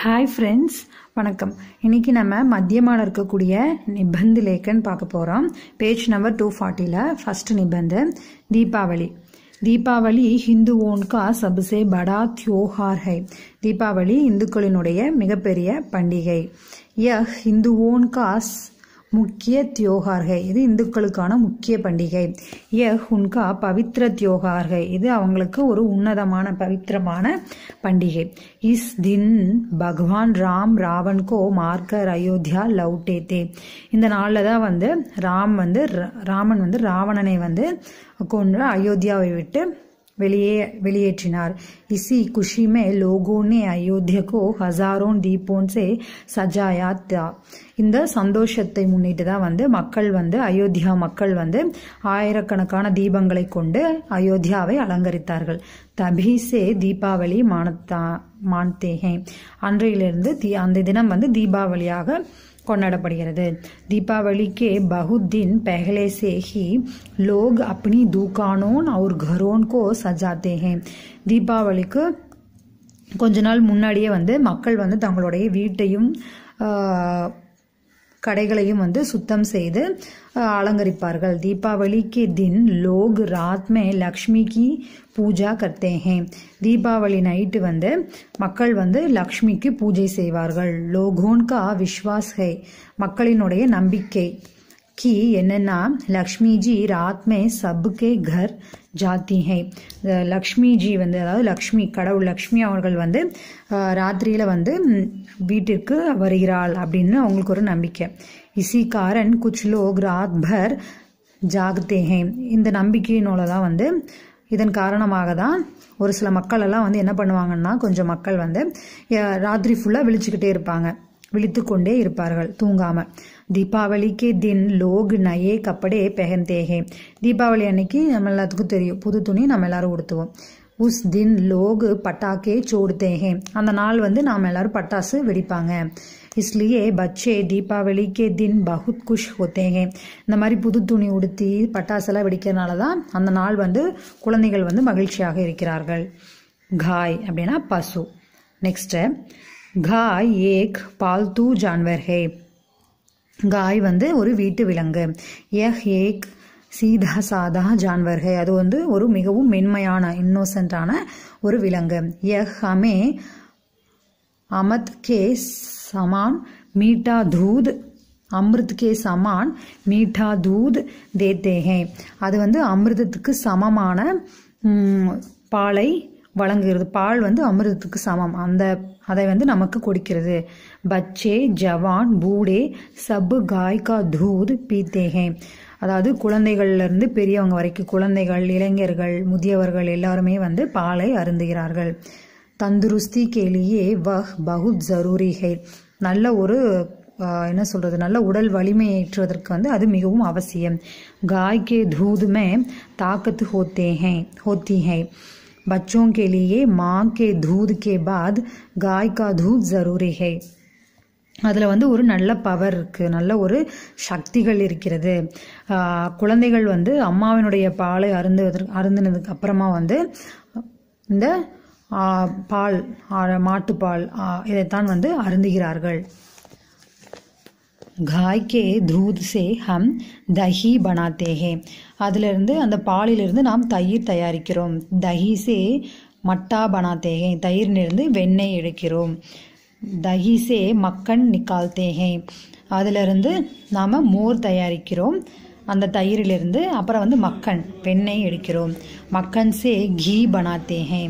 hi friends வணக்கம் இன்றைக்கி நம்ம மத்தியமான இருக்கக்கூடிய லேக்கன் பார்க்க போகிறோம் பேஜ் நம்பர் டூ ஃபார்ட்டியில் ஃபஸ்ட் நிபந்து தீபாவளி தீபாவளி ஹிந்து ஓன்கா சபுசே படா தியோஹார் ஹை தீபாவளி இந்துக்களினுடைய மிகப்பெரிய பண்டிகை ஹிந்து ஓன்காஸ் முக்கிய தியோகார்கை இது இந்துக்களுக்கான முக்கிய பண்டிகை ய ஹுன்கா பவித்ர தியோகார்கை இது அவங்களுக்கு ஒரு உன்னதமான பவித்திரமான பண்டிகை இஸ் தின் பகவான் ராம் ராவன் கோ மார்க்கர் அயோத்தியா லவுட்டே தே இந்த நாளில் தான் வந்து ராம் வந்து ராமன் வந்து ராவணனை வந்து கொண்டு அயோத்தியாவை விட்டு வெளியே வெளியேற்றினார் இசி குஷிமே லோகோனே அயோத்தியகோ ஹசாரோன் தீபோன்சே சஜாயா தா இந்த சந்தோஷத்தை முன்னிட்டு தான் வந்து மக்கள் வந்து அயோத்தியா மக்கள் வந்து ஆயிரக்கணக்கான தீபங்களை கொண்டு அயோத்தியாவை அலங்கரித்தார்கள் தபீசே தீபாவளி மானத்தா மான்தேகே அன்றையிலிருந்து தீ அந்த தினம் வந்து தீபாவளியாக கொண்டாடப்படுகிறது தீபாவளிக்கே பகுதின் பெகலே சேகி லோக் அப்னி தூக்கானோன் அவர் கரோன்கோ दुकानों தீபாவளிக்கு கொஞ்ச நாள் முன்னாடியே வந்து மக்கள் வந்து தங்களுடைய வீட்டையும் கடைகளையும் வந்து சுத்தம் செய்து அலங்கரிப்பார்கள் தீபாவளிக்கு தின் லோக் ராத்மே லக்ஷ்மிக்கு பூஜா கர்த்தே ஹே தீபாவளி நைட்டு வந்து மக்கள் வந்து லக்ஷ்மிக்கு பூஜை செய்வார்கள் லோகோன்கா விஸ்வாஸ் ஹே மக்களினுடைய நம்பிக்கை कि ना லக்ஷ்மி ஜி ராத் மே சபுக்கே கர் ஜாத்தி ஹே லக்ஷ்மி ஜி வந்து அதாவது லக்ஷ்மி கடவுள் லக்ஷ்மி அவர்கள் வந்து ராத்திரியில் வந்து வீட்டிற்கு வருகிறாள் அப்படின்னு அவங்களுக்கு ஒரு நம்பிக்கை இசி காரன் குச் லோக் ராத் பர் ஜாகத்தே ஹே இந்த நம்பிக்கையினோட தான் வந்து இதன் காரணமாக தான் ஒரு சில மக்கள் எல்லாம் வந்து என்ன பண்ணுவாங்கன்னா கொஞ்சம் மக்கள் வந்து ராத்திரி ஃபுல்லாக விழிச்சுக்கிட்டே இருப்பாங்க விழித்து கொண்டே இருப்பார்கள் தூங்காம தீபாவளிக்கு தின் லோக் நயே கப்படே பெகந்தேகே தீபாவளி அன்னைக்கு நம்ம எல்லாத்துக்கும் தெரியும் புது துணி நம்ம எல்லாரும் உடுத்துவோம் உஸ் தின் லோக் பட்டாக்கே சோடுத்தேகே அந்த நாள் வந்து நாம் எல்லாரும் பட்டாசு வெடிப்பாங்க இஸ்லியே பச்சே தீபாவளிக்கு தின் பகுத் குஷ் ஹோத்தேகே இந்த மாதிரி புது துணி உடுத்தி பட்டாசெல்லாம் வெடிக்கிறனால தான் அந்த நாள் வந்து குழந்தைகள் வந்து மகிழ்ச்சியாக இருக்கிறார்கள் காய் அப்படின்னா பசு நெக்ஸ்ட்டு காய் ஏக் பால்தூ ஜான்வர் ஹே காய் வந்து ஒரு வீட்டு விலங்கு எஹ் ஏக் சீதா சாதா ஜான்வர் ஹே அது வந்து ஒரு மிகவும் மென்மையான இன்னோசன்டான ஒரு விலங்கு எஹ் ஹமே அமத் கே சமான் மீட்டா தூத் அமிர்த் கே சமான் மீட்டா தூத் தேத்தேகே அது வந்து அமிர்தத்துக்கு சமமான பாலை வழங்குகிறது பால் வந்து அமிர்தத்துக்கு சமம் அந்த அதை வந்து நமக்கு கொடுக்கிறது பச்சே ஜவான் பூடே சப்பு காய்கா தூத் பீத்தேகே அதாவது குழந்தைகள்லேருந்து பெரியவங்க வரைக்கும் குழந்தைகள் இளைஞர்கள் முதியவர்கள் எல்லாருமே வந்து பாலை அருந்துகிறார்கள் தந்துருஸ்தி கேலியே வஹ் பகுத் ஜரூரிகை நல்ல ஒரு என்ன சொல்கிறது நல்ல உடல் வலிமை ஏற்றுவதற்கு வந்து அது மிகவும் அவசியம் காய்கே தூதுமே தாக்கத்து ஹோத்தே ஹே बच्चों के लिए माँ के दूध के बाद गाय का दूध ज़रूरी है அதில் வந்து ஒரு நல்ல பவர் இருக்குது நல்ல ஒரு சக்திகள் இருக்கிறது குழந்தைகள் வந்து அம்மாவினுடைய பாலை அருந்துவதற்கு அருந்தினதுக்கு அப்புறமா வந்து இந்த பால் மாட்டுப்பால் இதைத்தான் வந்து அருந்துகிறார்கள் गाय के दूध से हम दही बनाते हैं அதிலிருந்து அந்த பாலிலிருந்து நாம் தயிர் தயாரிக்கிறோம் தஹி சே மட்டா பனாத்தே ஹே தயிரிலிருந்து வெண்ணெய் எடுக்கிறோம் தஹி சே மக்கன் நிக்கால்த்தே ஹே அதிலிருந்து நாம் மோர் தயாரிக்கிறோம் அந்த தயிரிலிருந்து அப்புறம் வந்து மக்கன் வெண்ணெய் எடுக்கிறோம் மக்கன் சே கீ பனாத்தே ஹே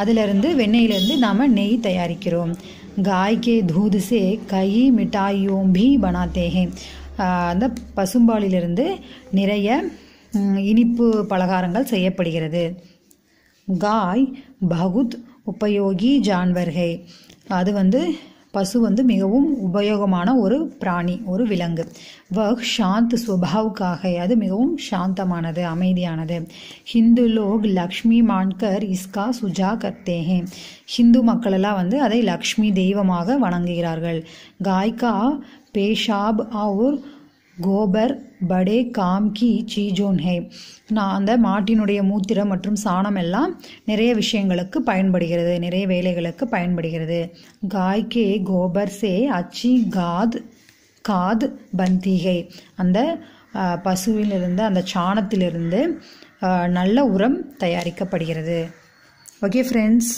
அதிலிருந்து வெண்ணெயிலிருந்து நாம் நெய் தயாரிக்கிறோம் गाय के दूध से कई मिठाइयों भी बनाते हैं அந்த பசும்பாலிலிருந்து நிறைய இனிப்பு பலகாரங்கள் செய்யப்படுகிறது காய் பகுத் உபயோகி ஜான்வர்கை அது வந்து பசு வந்து மிகவும் உபயோகமான ஒரு பிராணி ஒரு விலங்கு வக் ஷாந்த் சுபாவுக்காக அது மிகவும் சாந்தமானது அமைதியானது ஹிந்து லோக் லக்ஷ்மி மான்கர் இஸ்கா சுஜா கத்தேஹே ஹிந்து மக்களெல்லாம் வந்து அதை லக்ஷ்மி தெய்வமாக வணங்குகிறார்கள் காய்கா பேஷாப் ஆவூர் கோபர் படே காம் கி சீஜோன் ஹே நான் அந்த மாட்டினுடைய மூத்திரம் மற்றும் சாணம் எல்லாம் நிறைய விஷயங்களுக்கு பயன்படுகிறது நிறைய வேலைகளுக்கு பயன்படுகிறது காய்கே கோபர் சே அச்சி காத் காத் பந்திகை அந்த பசுவிலிருந்து அந்த சாணத்திலிருந்து நல்ல உரம் தயாரிக்கப்படுகிறது ஓகே ஃப்ரெண்ட்ஸ்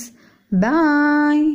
பாய்